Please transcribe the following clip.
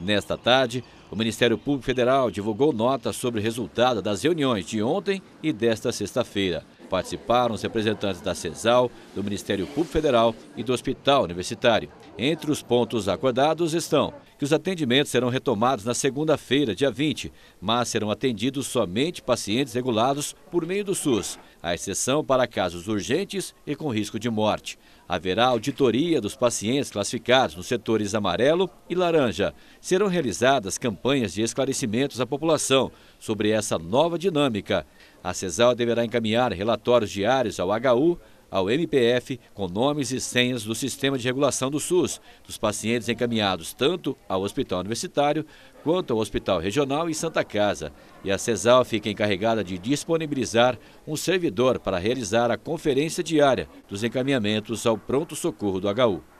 Nesta tarde, o Ministério Público Federal divulgou nota sobre o resultado das reuniões de ontem e desta sexta-feira. Participaram os representantes da CESAL, do Ministério Público Federal e do Hospital Universitário. Entre os pontos acordados estão que os atendimentos serão retomados na segunda-feira, dia 20, mas serão atendidos somente pacientes regulados por meio do SUS, à exceção para casos urgentes e com risco de morte. Haverá auditoria dos pacientes classificados nos setores amarelo e laranja. Serão realizadas campanhas de esclarecimentos à população sobre essa nova dinâmica. A CESAL deverá encaminhar relatórios diários ao HU ao MPF com nomes e senhas do sistema de regulação do SUS, dos pacientes encaminhados tanto ao Hospital Universitário quanto ao Hospital Regional e Santa Casa. E a CESAL fica encarregada de disponibilizar um servidor para realizar a conferência diária dos encaminhamentos ao pronto-socorro do HU.